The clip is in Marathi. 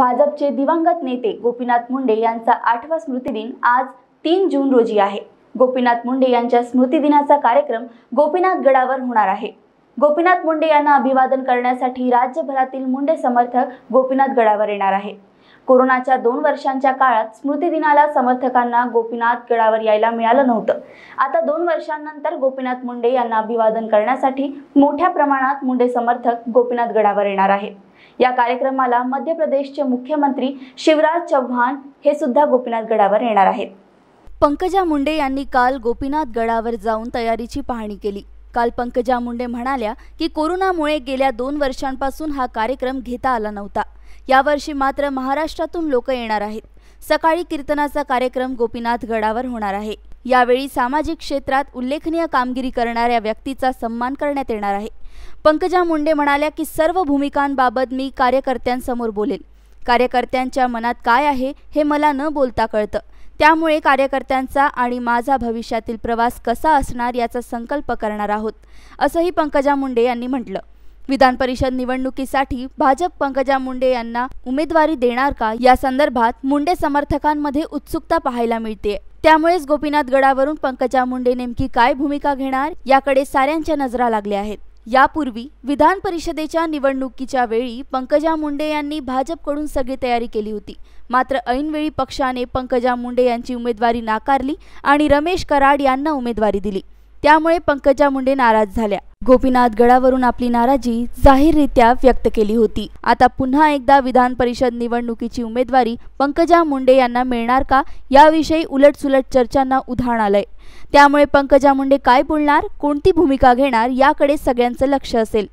भाजपचे दिवंगत नेते गोपीनाथ मुंडे यांचा आठवा स्मृतिदिन आज तीन जून रोजी आहे गोपीनाथ मुंडे यांच्या स्मृतिदिनाचा कार्यक्रम गोपीनाथ गडावर होणार आहे गोपीनाथ मुंडे यांना अभिवादन करण्यासाठी राज्यभरातील मुंडे समर्थक गोपीनाथ गडावर येणार आहे कोरोनाच्या दोन वर्षांच्या काळात स्मृती दिनाला समर्थकांना गोपीनाथ गडावर यायला मिळालं नव्हतं आता दोन वर्षांनंतर गोपीनाथ मुंडे यांना अभिवादन करण्यासाठी मोठ्या प्रमाणात मुंडे समर्थक गोपीनाथ गडावर येणार आहे या कार्यक्रमाला मध्य प्रदेशचे मुख्यमंत्री शिवराज चव्हाण हे सुद्धा गोपीनाथ गडावर येणार आहेत पंकजा मुंडे यांनी काल गोपीनाथ गडावर जाऊन तयारीची पाहणी केली काल पंकजा मुंडे म्हणाल्या की कोरोनामुळे गेल्या दोन वर्षांपासून हा कार्यक्रम घेता आला नव्हता यावर्षी मात्र महाराष्ट्रातून लोक येणार आहेत सकाळी कीर्तनाचा कार्यक्रम गोपीनाथ गडावर होणार आहे यावेळी सामाजिक क्षेत्रात उल्लेखनीय कामगिरी करणाऱ्या व्यक्तीचा सन्मान करण्यात येणार आहे पंकजा मुंडे म्हणाल्या की सर्व भूमिकांबाबत मी कार्यकर्त्यांसमोर बोलेल कार्यकर्त्यांच्या मनात काय आहे हे मला न बोलता कळतं त्यामुळे कार्यकर्त्यांचा आणि माझा भविष्यातील प्रवास कसा असणार याचा संकल्प करणार आहोत असंही पंकजा मुंडे यांनी म्हटलं विधान परिषद निवडणुकीसाठी भाजप पंकजा मुंडे यांना उमेदवारी देणार का या संदर्भात मुंडे समर्थकांमध्ये उत्सुकता पाहायला मिळते त्यामुळेच गोपीनाथ गडावरून पंकजा मुंडे नेमकी काय भूमिका घेणार याकडे साऱ्यांच्या नजरा लागल्या आहेत यापूर्वी विधान परिषदेच्या निवडणुकीच्या वेळी पंकजा मुंडे यांनी भाजपकडून सगळी तयारी केली होती मात्र ऐनवेळी पक्षाने पंकजा मुंडे यांची उमेदवारी नाकारली आणि रमेश कराड यांना उमेदवारी दिली त्यामुळे पंकजा मुंडे नाराज झाल्या गोपीनाथ गडावरून आपली नाराजी जाहीररित्या व्यक्त केली होती आता पुन्हा एकदा विधान परिषद निवडणुकीची उमेदवारी पंकजा मुंडे यांना मिळणार का याविषयी उलटसुलट चर्चांना उधाण आलंय त्यामुळे पंकजा मुंडे काय बोलणार कोणती भूमिका घेणार याकडे सगळ्यांचं लक्ष असेल